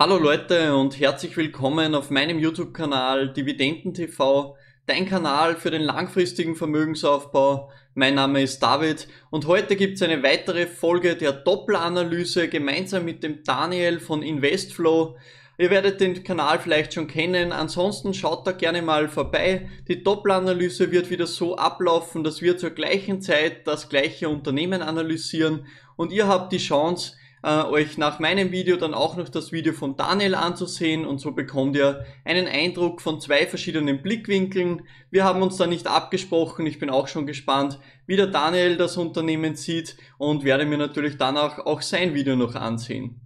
Hallo Leute und herzlich willkommen auf meinem YouTube-Kanal Dividenden TV, dein Kanal für den langfristigen Vermögensaufbau. Mein Name ist David und heute gibt's eine weitere Folge der Doppelanalyse gemeinsam mit dem Daniel von Investflow. Ihr werdet den Kanal vielleicht schon kennen, ansonsten schaut da gerne mal vorbei. Die Doppelanalyse wird wieder so ablaufen, dass wir zur gleichen Zeit das gleiche Unternehmen analysieren und ihr habt die Chance, äh, euch nach meinem Video dann auch noch das Video von Daniel anzusehen und so bekommt ihr einen Eindruck von zwei verschiedenen Blickwinkeln. Wir haben uns da nicht abgesprochen, ich bin auch schon gespannt, wie der Daniel das Unternehmen sieht und werde mir natürlich danach auch sein Video noch ansehen.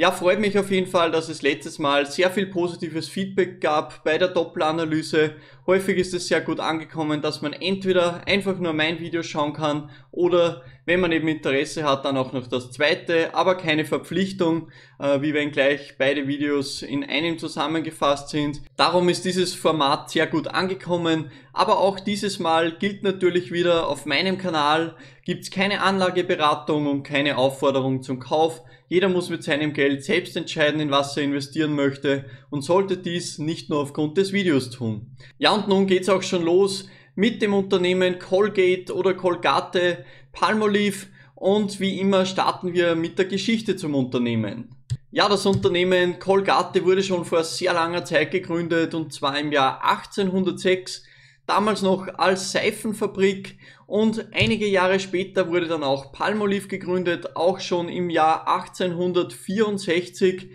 Ja, freut mich auf jeden Fall, dass es letztes Mal sehr viel positives Feedback gab bei der Doppelanalyse. Häufig ist es sehr gut angekommen, dass man entweder einfach nur mein Video schauen kann oder wenn man eben Interesse hat, dann auch noch das zweite, aber keine Verpflichtung, äh, wie wenn gleich beide Videos in einem zusammengefasst sind. Darum ist dieses Format sehr gut angekommen, aber auch dieses Mal gilt natürlich wieder, auf meinem Kanal gibt's keine Anlageberatung und keine Aufforderung zum Kauf. Jeder muss mit seinem Geld selbst entscheiden, in was er investieren möchte und sollte dies nicht nur aufgrund des Videos tun. Ja, und nun geht's auch schon los mit dem Unternehmen Colgate oder Colgate Palmolive und wie immer starten wir mit der Geschichte zum Unternehmen. Ja, das Unternehmen Colgate wurde schon vor sehr langer Zeit gegründet und zwar im Jahr 1806 damals noch als Seifenfabrik und einige Jahre später wurde dann auch Palmolive gegründet, auch schon im Jahr 1864. Äh,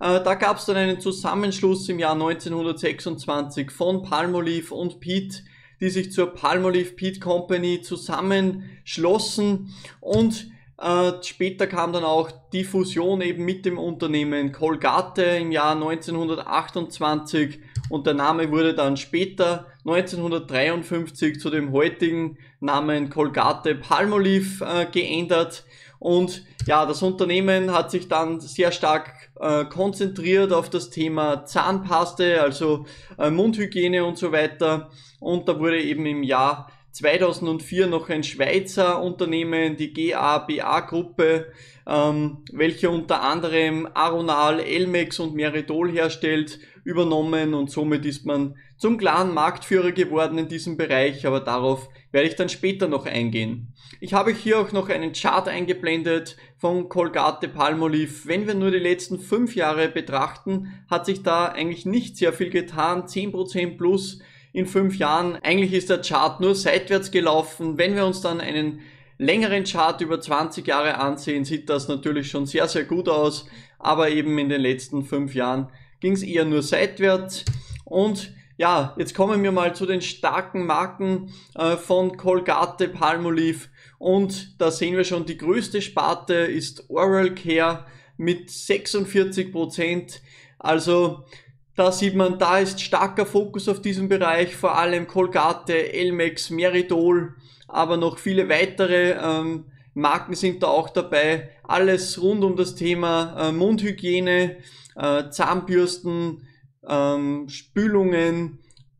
da gab es dann einen Zusammenschluss im Jahr 1926 von Palmolive und Pete, die sich zur Palmolive Pete Company zusammenschlossen und äh, später kam dann auch die Fusion eben mit dem Unternehmen Colgate im Jahr 1928 und der Name wurde dann später 1953 zu dem heutigen Namen Colgate Palmolive äh, geändert. Und ja, das Unternehmen hat sich dann sehr stark äh, konzentriert auf das Thema Zahnpaste, also äh, Mundhygiene und so weiter. Und da wurde eben im Jahr 2004 noch ein Schweizer Unternehmen, die GABA-Gruppe, ähm, welche unter anderem Aronal, Elmex und Meridol herstellt, übernommen und somit ist man zum klaren Marktführer geworden in diesem Bereich, aber darauf werde ich dann später noch eingehen. Ich habe hier auch noch einen Chart eingeblendet von Colgate Palmolive. Wenn wir nur die letzten fünf Jahre betrachten, hat sich da eigentlich nicht sehr viel getan. 10% plus in fünf Jahren. Eigentlich ist der Chart nur seitwärts gelaufen. Wenn wir uns dann einen längeren Chart über 20 Jahre ansehen, sieht das natürlich schon sehr, sehr gut aus. Aber eben in den letzten fünf Jahren ging es eher nur seitwärts. Und ja, jetzt kommen wir mal zu den starken Marken äh, von Colgate, Palmolive. Und da sehen wir schon, die größte Sparte ist Oral Care mit 46 Also da sieht man, da ist starker Fokus auf diesem Bereich, vor allem Colgate, Elmex, Meridol, aber noch viele weitere ähm, Marken sind da auch dabei. Alles rund um das Thema äh, Mundhygiene, äh, Zahnbürsten, ähm, Spülungen,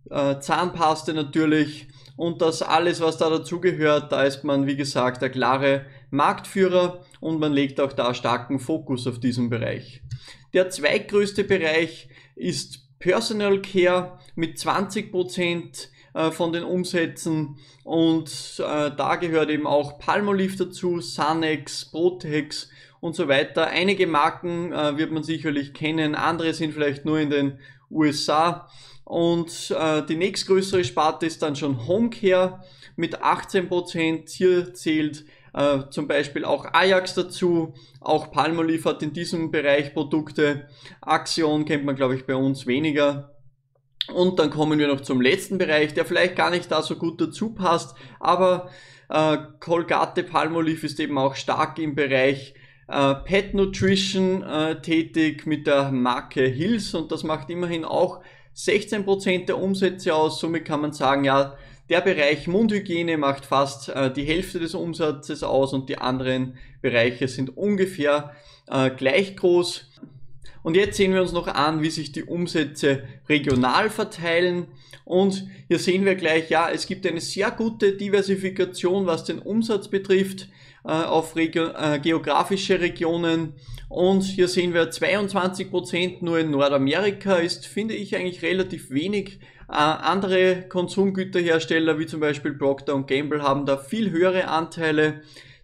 äh, Zahnpaste natürlich und das alles, was da dazugehört. Da ist man, wie gesagt, der klare Marktführer und man legt auch da starken Fokus auf diesen Bereich. Der zweitgrößte Bereich ist Personal Care mit 20 äh, von den Umsätzen und äh, da gehört eben auch Palmolive dazu, Sanex, Protex und so weiter. Einige Marken äh, wird man sicherlich kennen, andere sind vielleicht nur in den USA. Und äh, die nächstgrößere Sparte ist dann schon Homecare mit 18%. Hier zählt äh, zum Beispiel auch Ajax dazu, auch Palmo liefert in diesem Bereich Produkte, Axion kennt man glaube ich bei uns weniger. Und dann kommen wir noch zum letzten Bereich, der vielleicht gar nicht da so gut dazu passt, aber äh, Colgate Palmolive ist eben auch stark im Bereich äh, Pet Nutrition äh, tätig mit der Marke Hills und das macht immerhin auch 16% der Umsätze aus. Somit kann man sagen, ja, der Bereich Mundhygiene macht fast äh, die Hälfte des Umsatzes aus und die anderen Bereiche sind ungefähr äh, gleich groß. Und jetzt sehen wir uns noch an, wie sich die Umsätze regional verteilen. Und hier sehen wir gleich, ja, es gibt eine sehr gute Diversifikation, was den Umsatz betrifft äh, auf Regio äh, geografische Regionen. Und hier sehen wir 22% Prozent nur in Nordamerika ist, finde ich eigentlich relativ wenig äh, andere Konsumgüterhersteller wie zum Beispiel Procter Gamble haben da viel höhere Anteile.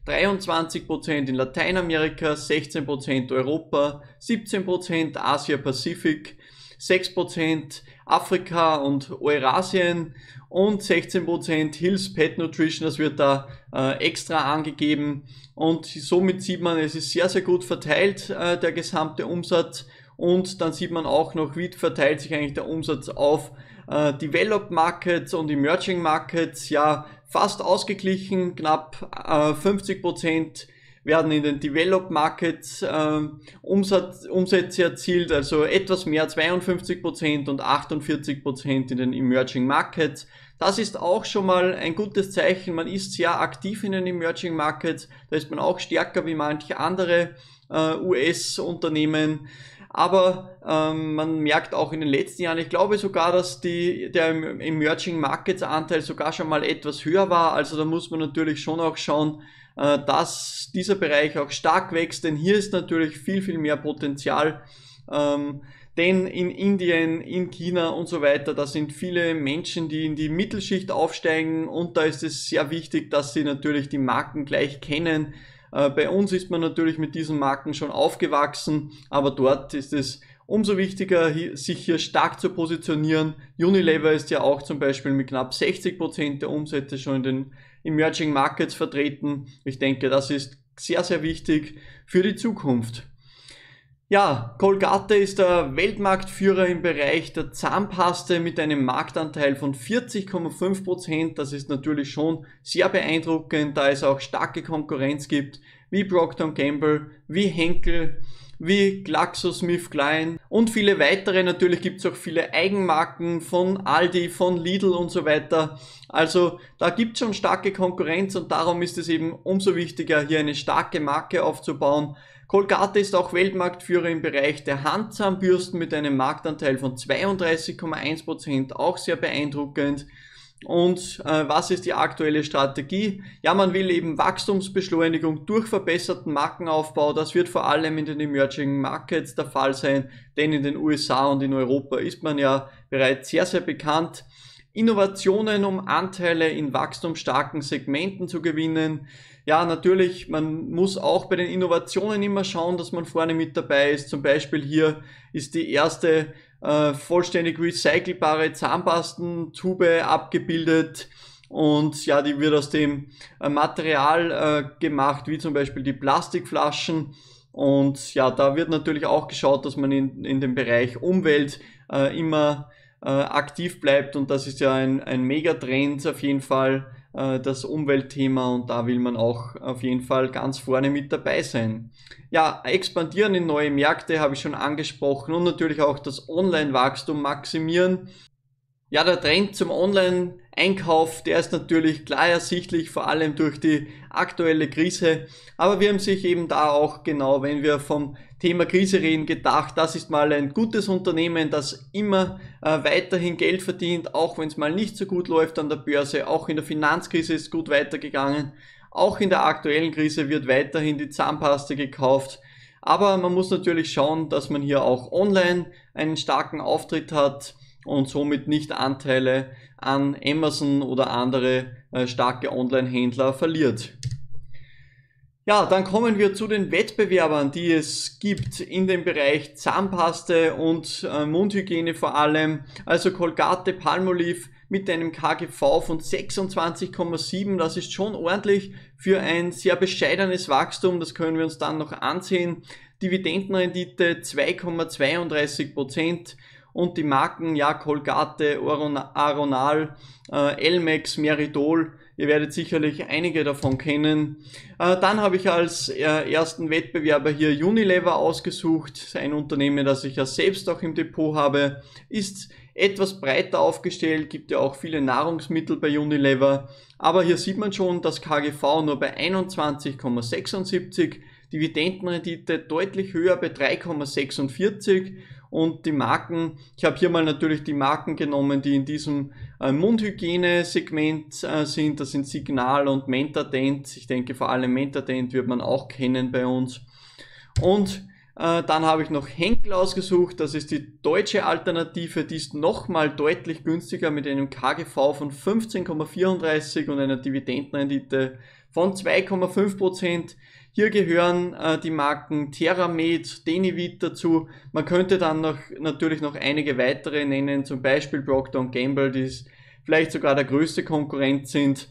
23% in Lateinamerika, 16% Europa, 17% asia pacific 6% Afrika und Eurasien und 16% Hills Pet Nutrition, das wird da äh, extra angegeben und somit sieht man, es ist sehr, sehr gut verteilt, äh, der gesamte Umsatz und dann sieht man auch noch, wie verteilt sich eigentlich der Umsatz auf äh, Developed Markets und Emerging Markets ja fast ausgeglichen. Knapp äh, 50 Prozent werden in den Developed Markets äh, Umsatz, Umsätze erzielt, also etwas mehr 52 Prozent und 48 Prozent in den Emerging Markets. Das ist auch schon mal ein gutes Zeichen. Man ist sehr aktiv in den Emerging Markets. Da ist man auch stärker wie manche andere äh, US-Unternehmen aber ähm, man merkt auch in den letzten Jahren, ich glaube sogar, dass die, der Emerging Markets Anteil sogar schon mal etwas höher war. Also da muss man natürlich schon auch schauen, äh, dass dieser Bereich auch stark wächst, denn hier ist natürlich viel, viel mehr Potenzial. Ähm, denn in Indien, in China und so weiter, da sind viele Menschen, die in die Mittelschicht aufsteigen und da ist es sehr wichtig, dass sie natürlich die Marken gleich kennen äh, bei uns ist man natürlich mit diesen Marken schon aufgewachsen, aber dort ist es umso wichtiger, sich hier stark zu positionieren. Unilever ist ja auch zum Beispiel mit knapp 60% Prozent der Umsätze schon in den Emerging Markets vertreten. Ich denke, das ist sehr, sehr wichtig für die Zukunft. Ja, Colgate ist der Weltmarktführer im Bereich der Zahnpaste mit einem Marktanteil von 40,5%. Das ist natürlich schon sehr beeindruckend, da es auch starke Konkurrenz gibt, wie Procter Gamble, wie Henkel, wie GlaxoSmithKline und viele weitere. Natürlich gibt es auch viele Eigenmarken von Aldi, von Lidl und so weiter. Also da gibt es schon starke Konkurrenz und darum ist es eben umso wichtiger, hier eine starke Marke aufzubauen Colgate ist auch Weltmarktführer im Bereich der Handzahnbürsten mit einem Marktanteil von 32,1%, auch sehr beeindruckend. Und äh, was ist die aktuelle Strategie? Ja, man will eben Wachstumsbeschleunigung durch verbesserten Markenaufbau. Das wird vor allem in den Emerging Markets der Fall sein, denn in den USA und in Europa ist man ja bereits sehr, sehr bekannt. Innovationen, um Anteile in wachstumsstarken Segmenten zu gewinnen. Ja, natürlich, man muss auch bei den Innovationen immer schauen, dass man vorne mit dabei ist. Zum Beispiel hier ist die erste äh, vollständig recycelbare Zahnpastentube abgebildet. Und ja, die wird aus dem äh, Material äh, gemacht, wie zum Beispiel die Plastikflaschen. Und ja, da wird natürlich auch geschaut, dass man in, in dem Bereich Umwelt äh, immer äh, aktiv bleibt. Und das ist ja ein, ein Megatrend auf jeden Fall äh, das Umweltthema und da will man auch auf jeden Fall ganz vorne mit dabei sein. Ja, expandieren in neue Märkte habe ich schon angesprochen und natürlich auch das Online-Wachstum maximieren. Ja, der Trend zum Online-Einkauf, der ist natürlich klar ersichtlich, vor allem durch die aktuelle Krise. Aber wir haben sich eben da auch genau, wenn wir vom Thema Krise reden gedacht, das ist mal ein gutes Unternehmen, das immer äh, weiterhin Geld verdient, auch wenn es mal nicht so gut läuft an der Börse. Auch in der Finanzkrise ist gut weitergegangen. Auch in der aktuellen Krise wird weiterhin die Zahnpaste gekauft. Aber man muss natürlich schauen, dass man hier auch online einen starken Auftritt hat und somit nicht Anteile an Amazon oder andere äh, starke Online-Händler verliert. Ja, dann kommen wir zu den Wettbewerbern, die es gibt in dem Bereich Zahnpaste und äh, Mundhygiene vor allem. Also Colgate Palmolive mit einem KGV von 26,7. Das ist schon ordentlich für ein sehr bescheidenes Wachstum. Das können wir uns dann noch ansehen. Dividendenrendite 2,32 Prozent und die Marken ja Colgate, Aronal, äh, Elmex, Meridol Ihr werdet sicherlich einige davon kennen. Äh, dann habe ich als äh, ersten Wettbewerber hier Unilever ausgesucht. Ein Unternehmen, das ich ja selbst auch im Depot habe, ist etwas breiter aufgestellt, gibt ja auch viele Nahrungsmittel bei Unilever. Aber hier sieht man schon, dass KGV nur bei 21,76, Dividendenrendite deutlich höher bei 3,46 und die Marken, ich habe hier mal natürlich die Marken genommen, die in diesem äh, Mundhygiene-Segment äh, sind. Das sind Signal und Mentadent. Ich denke vor allem Mentadent wird man auch kennen bei uns. Und äh, dann habe ich noch Henkel ausgesucht, das ist die deutsche Alternative, die ist nochmal deutlich günstiger mit einem KGV von 15,34 und einer Dividendenrendite von 2,5%. Hier gehören äh, die Marken TerraMed, Denivit dazu. Man könnte dann noch, natürlich noch einige weitere nennen, zum Beispiel Procter Gamble, die vielleicht sogar der größte Konkurrent sind.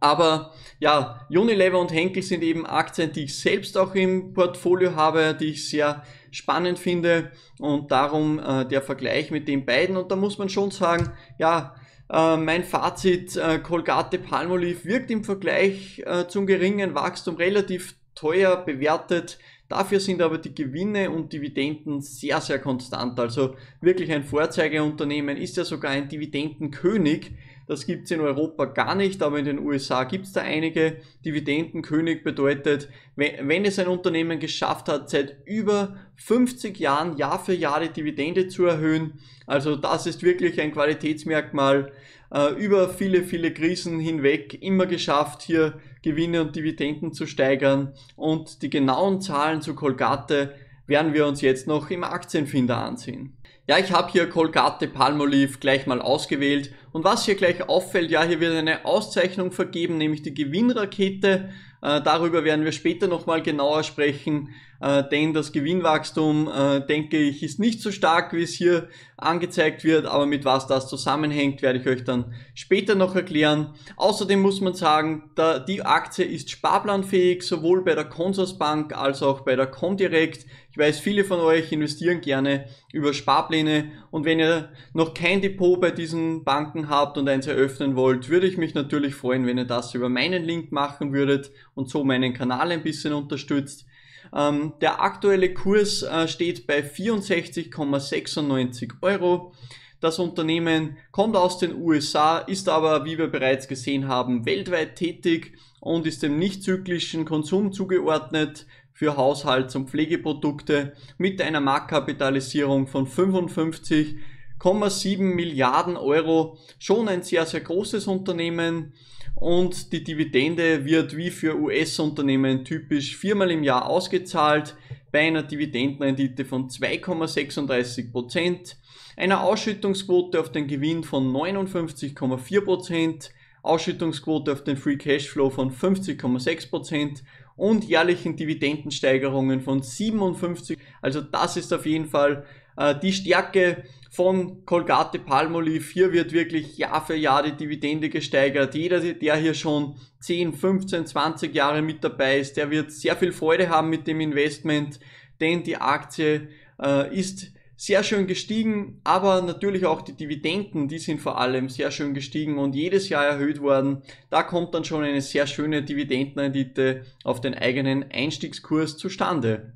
Aber ja, Unilever und Henkel sind eben Aktien, die ich selbst auch im Portfolio habe, die ich sehr spannend finde und darum äh, der Vergleich mit den beiden. Und da muss man schon sagen, ja, äh, mein Fazit, äh, Colgate Palmolive wirkt im Vergleich äh, zum geringen Wachstum relativ teuer bewertet. Dafür sind aber die Gewinne und Dividenden sehr, sehr konstant. Also wirklich ein Vorzeigeunternehmen ist ja sogar ein Dividendenkönig das gibt es in Europa gar nicht, aber in den USA gibt es da einige. Dividendenkönig bedeutet, wenn, es ein Unternehmen geschafft hat, seit über 50 Jahren Jahr für Jahr die Dividende zu erhöhen, also das ist wirklich ein Qualitätsmerkmal, äh, über viele, viele Krisen hinweg immer geschafft, hier Gewinne und Dividenden zu steigern. Und die genauen Zahlen zu Kolgate werden wir uns jetzt noch im Aktienfinder ansehen. Ja, ich habe hier Colgate Palmolive gleich mal ausgewählt und was hier gleich auffällt, ja, hier wird eine Auszeichnung vergeben, nämlich die Gewinnrakete. Äh, darüber werden wir später nochmal genauer sprechen. Äh, denn das Gewinnwachstum, äh, denke ich, ist nicht so stark, wie es hier angezeigt wird, aber mit was das zusammenhängt, werde ich euch dann später noch erklären. Außerdem muss man sagen, die Aktie ist sparplanfähig, sowohl bei der Consorsbank als auch bei der Comdirect. Ich weiß, viele von euch investieren gerne über Sparpläne und wenn ihr noch kein Depot bei diesen Banken habt und eins eröffnen wollt, würde ich mich natürlich freuen, wenn ihr das über meinen Link machen würdet und so meinen Kanal ein bisschen unterstützt. Ähm, der aktuelle Kurs äh, steht bei 64,96 Euro. Das Unternehmen kommt aus den USA, ist aber, wie wir bereits gesehen haben, weltweit tätig und ist dem nicht zyklischen Konsum zugeordnet für Haushalts- und Pflegeprodukte mit einer Marktkapitalisierung von 55 1,7 Milliarden Euro, schon ein sehr, sehr großes Unternehmen und die Dividende wird wie für US-Unternehmen typisch viermal im Jahr ausgezahlt bei einer Dividendenrendite von 2,36 Prozent, einer Ausschüttungsquote auf den Gewinn von 59,4 Prozent, Ausschüttungsquote auf den Free Cashflow von 50,6 Prozent und jährlichen Dividendensteigerungen von 57. Also das ist auf jeden Fall äh, die Stärke von Colgate Palmolive. Hier wird wirklich Jahr für Jahr die Dividende gesteigert. Jeder, der hier schon 10, 15, 20 Jahre mit dabei ist, der wird sehr viel Freude haben mit dem Investment, denn die Aktie äh, ist sehr schön gestiegen, aber natürlich auch die Dividenden, die sind vor allem sehr schön gestiegen und jedes Jahr erhöht worden. Da kommt dann schon eine sehr schöne Dividendenrendite auf den eigenen Einstiegskurs zustande.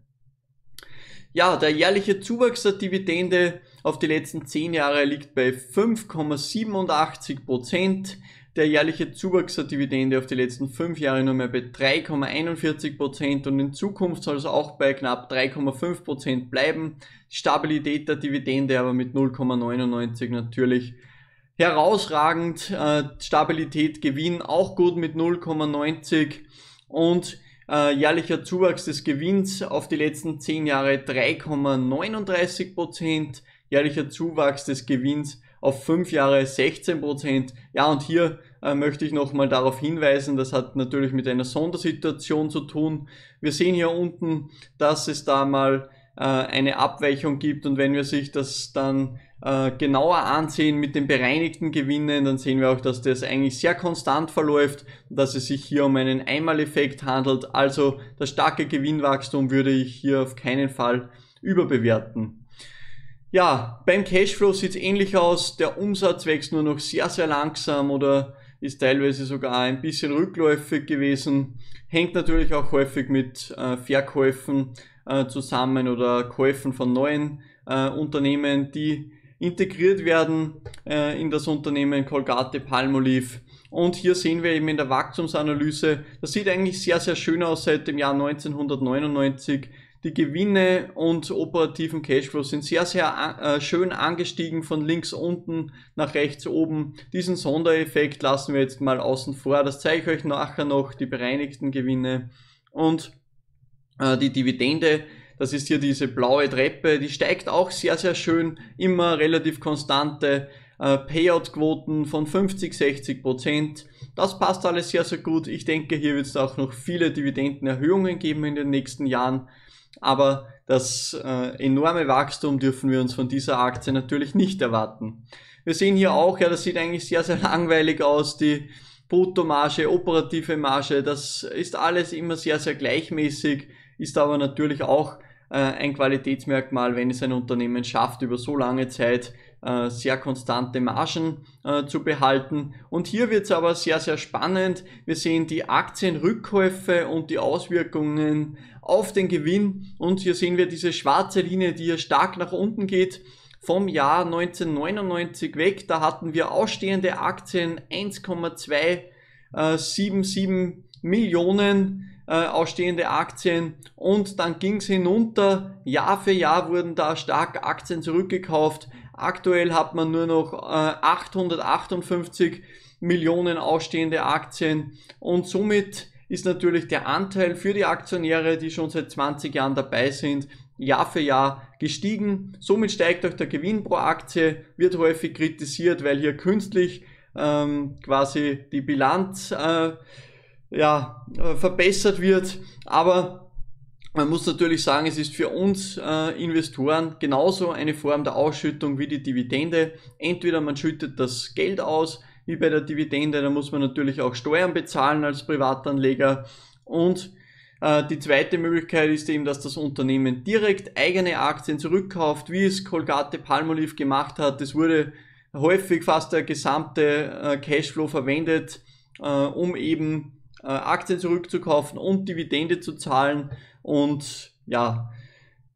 Ja, der jährliche Zuwachs der Dividende auf die letzten 10 Jahre liegt bei 5,87 Prozent. Der jährliche Zuwachs der Dividende auf die letzten 5 Jahre nur mehr bei 3,41 Prozent und in Zukunft soll es auch bei knapp 3,5 Prozent bleiben. Stabilität der Dividende aber mit 0,99 natürlich herausragend. Äh, Stabilität, Gewinn auch gut mit 0,90 und äh, jährlicher Zuwachs des Gewinns auf die letzten 10 Jahre 3,39 Prozent, jährlicher Zuwachs des Gewinns auf fünf Jahre 16 Ja, und hier äh, möchte ich nochmal darauf hinweisen, das hat natürlich mit einer Sondersituation zu tun. Wir sehen hier unten, dass es da mal äh, eine Abweichung gibt und wenn wir sich das dann äh, genauer ansehen mit den bereinigten Gewinnen, dann sehen wir auch, dass das eigentlich sehr konstant verläuft, dass es sich hier um einen Einmaleffekt handelt. Also das starke Gewinnwachstum würde ich hier auf keinen Fall überbewerten. Ja, beim Cashflow sieht es ähnlich aus. Der Umsatz wächst nur noch sehr, sehr langsam oder ist teilweise sogar ein bisschen rückläufig gewesen. Hängt natürlich auch häufig mit äh, Verkäufen äh, zusammen oder Käufen von neuen äh, Unternehmen, die integriert werden äh, in das Unternehmen Colgate Palmolive. Und hier sehen wir eben in der Wachstumsanalyse, das sieht eigentlich sehr, sehr schön aus seit dem Jahr 1999. Die Gewinne und operativen Cashflows sind sehr, sehr äh, schön angestiegen von links unten nach rechts oben. Diesen Sondereffekt lassen wir jetzt mal außen vor. Das zeige ich euch nachher noch, die bereinigten Gewinne und äh, die Dividende. Das ist hier diese blaue Treppe, die steigt auch sehr, sehr schön, immer relativ konstante äh, Payout-Quoten von 50, 60 Prozent. Das passt alles sehr, sehr gut. Ich denke, hier wird es auch noch viele Dividendenerhöhungen geben in den nächsten Jahren. Aber das äh, enorme Wachstum dürfen wir uns von dieser Aktie natürlich nicht erwarten. Wir sehen hier auch, ja, das sieht eigentlich sehr, sehr langweilig aus, die Bruttomarge, operative Marge, das ist alles immer sehr, sehr gleichmäßig, ist aber natürlich auch äh, ein Qualitätsmerkmal, wenn es ein Unternehmen schafft, über so lange Zeit äh, sehr konstante Margen äh, zu behalten. Und hier wird es aber sehr, sehr spannend. Wir sehen die Aktienrückkäufe und die Auswirkungen auf den Gewinn. Und hier sehen wir diese schwarze Linie, die hier stark nach unten geht. Vom Jahr 1999 weg, da hatten wir ausstehende Aktien 1,277 äh, Millionen äh, ausstehende Aktien und dann ging es hinunter. Jahr für Jahr wurden da stark Aktien zurückgekauft. Aktuell hat man nur noch äh, 858 Millionen ausstehende Aktien und somit ist natürlich der Anteil für die Aktionäre, die schon seit 20 Jahren dabei sind, Jahr für Jahr gestiegen. Somit steigt auch der Gewinn pro Aktie, wird häufig kritisiert, weil hier künstlich ähm, quasi die Bilanz äh, ja, äh, verbessert wird. Aber man muss natürlich sagen, es ist für uns äh, Investoren genauso eine Form der Ausschüttung wie die Dividende. Entweder man schüttet das Geld aus, wie bei der Dividende, da muss man natürlich auch Steuern bezahlen als Privatanleger und äh, die zweite Möglichkeit ist eben, dass das Unternehmen direkt eigene Aktien zurückkauft, wie es Colgate Palmolive gemacht hat. Es wurde häufig fast der gesamte äh, Cashflow verwendet, äh, um eben Aktien zurückzukaufen und Dividende zu zahlen. Und ja,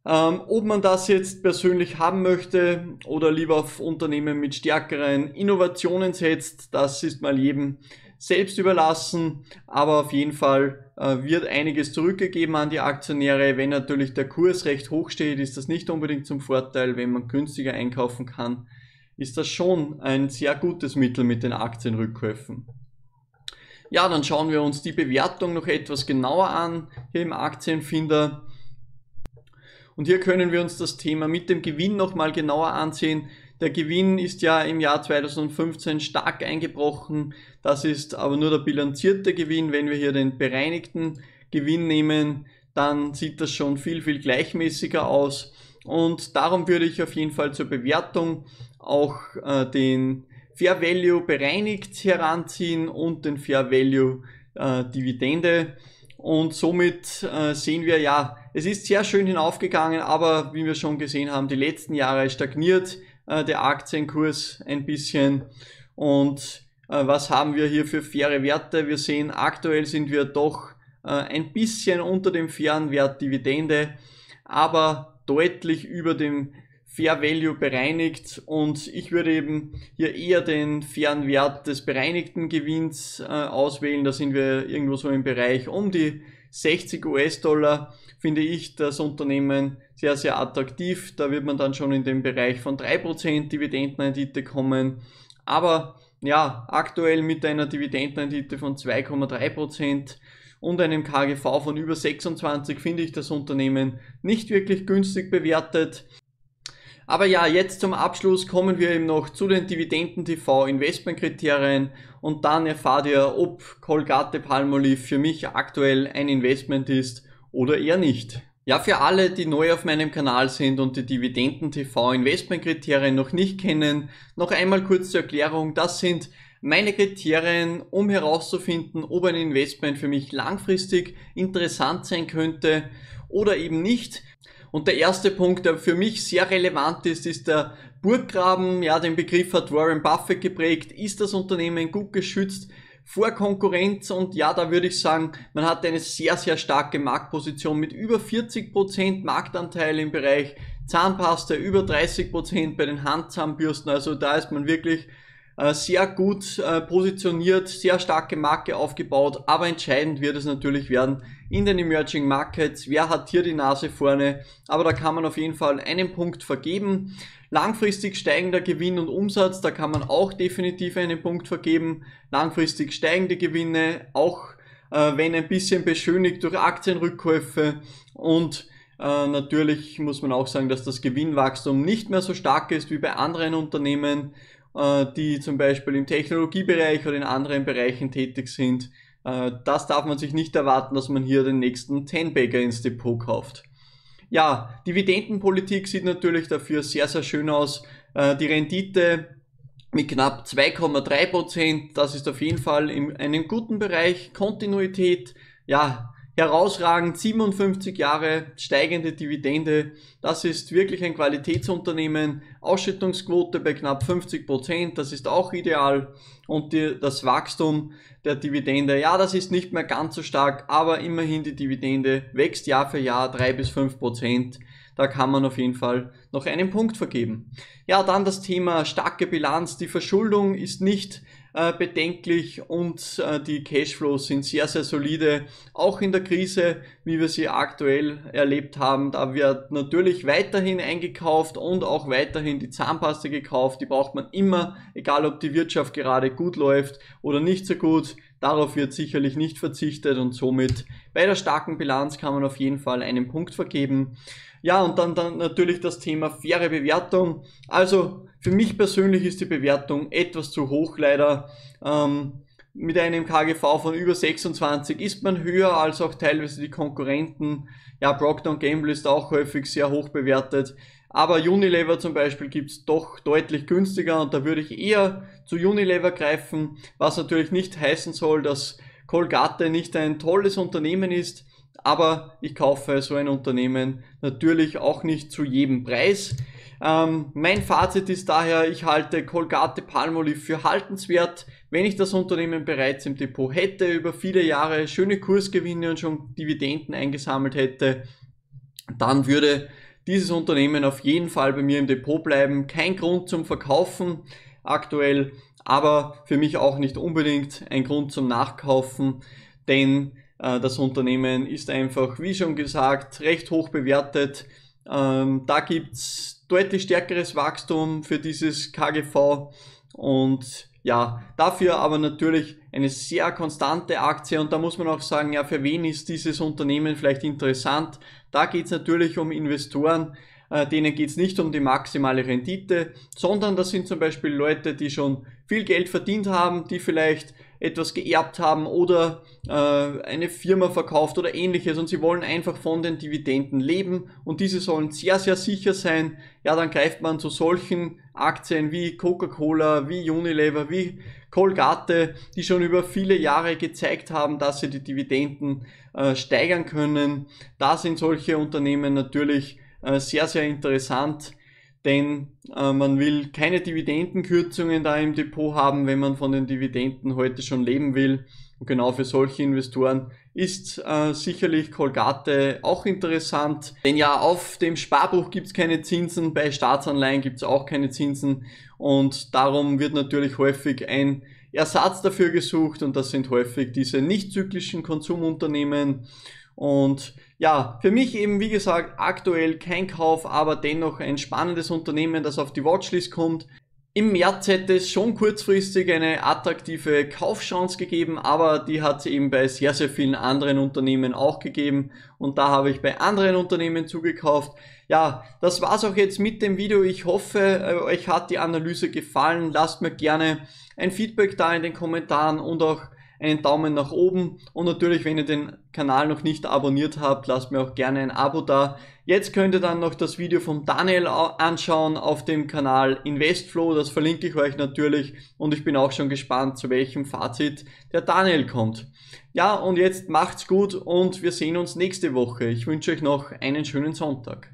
ähm, ob man das jetzt persönlich haben möchte oder lieber auf Unternehmen mit stärkeren Innovationen setzt, das ist mal jedem selbst überlassen. Aber auf jeden Fall äh, wird einiges zurückgegeben an die Aktionäre. Wenn natürlich der Kurs recht hoch steht, ist das nicht unbedingt zum Vorteil. Wenn man günstiger einkaufen kann, ist das schon ein sehr gutes Mittel mit den Aktienrückkäufen. Ja, dann schauen wir uns die Bewertung noch etwas genauer an hier im Aktienfinder. Und hier können wir uns das Thema mit dem Gewinn nochmal genauer ansehen. Der Gewinn ist ja im Jahr 2015 stark eingebrochen. Das ist aber nur der bilanzierte Gewinn. Wenn wir hier den bereinigten Gewinn nehmen, dann sieht das schon viel, viel gleichmäßiger aus. Und darum würde ich auf jeden Fall zur Bewertung auch äh, den Fair Value bereinigt heranziehen und den Fair Value äh, Dividende. Und somit äh, sehen wir ja, es ist sehr schön hinaufgegangen, aber wie wir schon gesehen haben, die letzten Jahre stagniert äh, der Aktienkurs ein bisschen. Und äh, was haben wir hier für faire Werte? Wir sehen, aktuell sind wir doch äh, ein bisschen unter dem fairen Wert Dividende, aber deutlich über dem Fair Value bereinigt und ich würde eben hier eher den fairen Wert des bereinigten Gewinns äh, auswählen. Da sind wir irgendwo so im Bereich um die 60 US-Dollar finde ich das Unternehmen sehr, sehr attraktiv. Da wird man dann schon in den Bereich von 3% Dividendenrendite kommen. Aber ja, aktuell mit einer Dividendenrendite von 2,3% und einem KGV von über 26 finde ich das Unternehmen nicht wirklich günstig bewertet. Aber ja, jetzt zum Abschluss kommen wir eben noch zu den Dividenden-TV-Investmentkriterien und dann erfahrt ihr, ob Colgate Palmolive für mich aktuell ein Investment ist oder eher nicht. Ja, für alle, die neu auf meinem Kanal sind und die Dividenden-TV-Investmentkriterien noch nicht kennen, noch einmal kurz zur Erklärung, das sind meine Kriterien, um herauszufinden, ob ein Investment für mich langfristig interessant sein könnte oder eben nicht. Und der erste Punkt, der für mich sehr relevant ist, ist der Burggraben. Ja, den Begriff hat Warren Buffett geprägt. Ist das Unternehmen gut geschützt? vor Konkurrenz und ja, da würde ich sagen, man hat eine sehr, sehr starke Marktposition mit über 40% Marktanteil im Bereich Zahnpasta, über 30% bei den Handzahnbürsten, also da ist man wirklich äh, sehr gut äh, positioniert, sehr starke Marke aufgebaut, aber entscheidend wird es natürlich werden in den Emerging Markets, wer hat hier die Nase vorne, aber da kann man auf jeden Fall einen Punkt vergeben. Langfristig steigender Gewinn und Umsatz, da kann man auch definitiv einen Punkt vergeben. Langfristig steigende Gewinne, auch äh, wenn ein bisschen beschönigt durch Aktienrückkäufe und äh, natürlich muss man auch sagen, dass das Gewinnwachstum nicht mehr so stark ist wie bei anderen Unternehmen. Äh, die zum Beispiel im Technologiebereich oder in anderen Bereichen tätig sind. Äh, das darf man sich nicht erwarten, dass man hier den nächsten Ten-Bagger ins Depot kauft. Ja, Dividendenpolitik sieht natürlich dafür sehr, sehr schön aus. Äh, die Rendite mit knapp 2,3%, das ist auf jeden Fall in einem guten Bereich. Kontinuität, ja, herausragend, 57 Jahre steigende Dividende. Das ist wirklich ein Qualitätsunternehmen. Ausschüttungsquote bei knapp 50 Prozent, das ist auch ideal. Und die, das Wachstum der Dividende, ja, das ist nicht mehr ganz so stark, aber immerhin die Dividende wächst Jahr für Jahr 3 bis 5 Prozent. Da kann man auf jeden Fall noch einen Punkt vergeben. Ja, dann das Thema starke Bilanz. Die Verschuldung ist nicht äh, bedenklich und äh, die Cashflows sind sehr, sehr solide. Auch in der Krise, wie wir sie aktuell erlebt haben, da wird natürlich weiterhin eingekauft und auch weiterhin die Zahnpasta gekauft. Die braucht man immer, egal ob die Wirtschaft gerade gut läuft oder nicht so gut. Darauf wird sicherlich nicht verzichtet und somit bei der starken Bilanz kann man auf jeden Fall einen Punkt vergeben. Ja, und dann, dann natürlich das Thema faire Bewertung. Also für mich persönlich ist die Bewertung etwas zu hoch leider. Ähm, mit einem KGV von über 26 ist man höher als auch teilweise die Konkurrenten. Ja, Brockdown Gamble ist auch häufig sehr hoch bewertet. Aber Unilever zum Beispiel gibt es doch deutlich günstiger und da würde ich eher zu Unilever greifen, was natürlich nicht heißen soll, dass Colgate nicht ein tolles Unternehmen ist, aber ich kaufe so ein Unternehmen natürlich auch nicht zu jedem Preis. Ähm, mein Fazit ist daher, ich halte Colgate Palmolive für haltenswert. Wenn ich das Unternehmen bereits im Depot hätte, über viele Jahre schöne Kursgewinne und schon Dividenden eingesammelt hätte, dann würde dieses Unternehmen auf jeden Fall bei mir im Depot bleiben. Kein Grund zum Verkaufen aktuell, aber für mich auch nicht unbedingt ein Grund zum Nachkaufen, denn äh, das Unternehmen ist einfach, wie schon gesagt, recht hoch bewertet. Ähm, da gibt's deutlich stärkeres Wachstum für dieses KGV und ja, dafür aber natürlich eine sehr konstante Aktie und da muss man auch sagen, ja, für wen ist dieses Unternehmen vielleicht interessant? Da geht es natürlich um Investoren, äh, denen geht es nicht um die maximale Rendite, sondern das sind zum Beispiel Leute, die schon viel Geld verdient haben, die vielleicht etwas geerbt haben oder äh, eine Firma verkauft oder ähnliches und sie wollen einfach von den Dividenden leben und diese sollen sehr, sehr sicher sein, ja, dann greift man zu solchen Aktien wie Coca-Cola, wie Unilever, wie Colgate, die schon über viele Jahre gezeigt haben, dass sie die Dividenden äh, steigern können. Da sind solche Unternehmen natürlich äh, sehr, sehr interessant, denn äh, man will keine Dividendenkürzungen da im Depot haben, wenn man von den Dividenden heute schon leben will. Und genau für solche Investoren ist äh, sicherlich Colgate auch interessant. Denn ja, auf dem Sparbuch gibt's keine Zinsen, bei Staatsanleihen gibt's auch keine Zinsen. Und darum wird natürlich häufig ein Ersatz dafür gesucht und das sind häufig diese nicht zyklischen Konsumunternehmen. Und ja, für mich eben wie gesagt aktuell kein Kauf, aber dennoch ein spannendes Unternehmen, das auf die Watchlist kommt. Im März hätte es schon kurzfristig eine attraktive Kaufchance gegeben, aber die hat es eben bei sehr, sehr vielen anderen Unternehmen auch gegeben und da habe ich bei anderen Unternehmen zugekauft. Ja, das war's auch jetzt mit dem Video. Ich hoffe, äh, euch hat die Analyse gefallen. Lasst mir gerne ein Feedback da in den Kommentaren und auch einen Daumen nach oben und natürlich, wenn ihr den Kanal noch nicht abonniert habt, lasst mir auch gerne ein Abo da. Jetzt könnt ihr dann noch das Video von Daniel anschauen auf dem Kanal Investflow, das verlinke ich euch natürlich und ich bin auch schon gespannt, zu welchem Fazit der Daniel kommt. Ja, und jetzt macht's gut und wir sehen uns nächste Woche. Ich wünsche euch noch einen schönen Sonntag.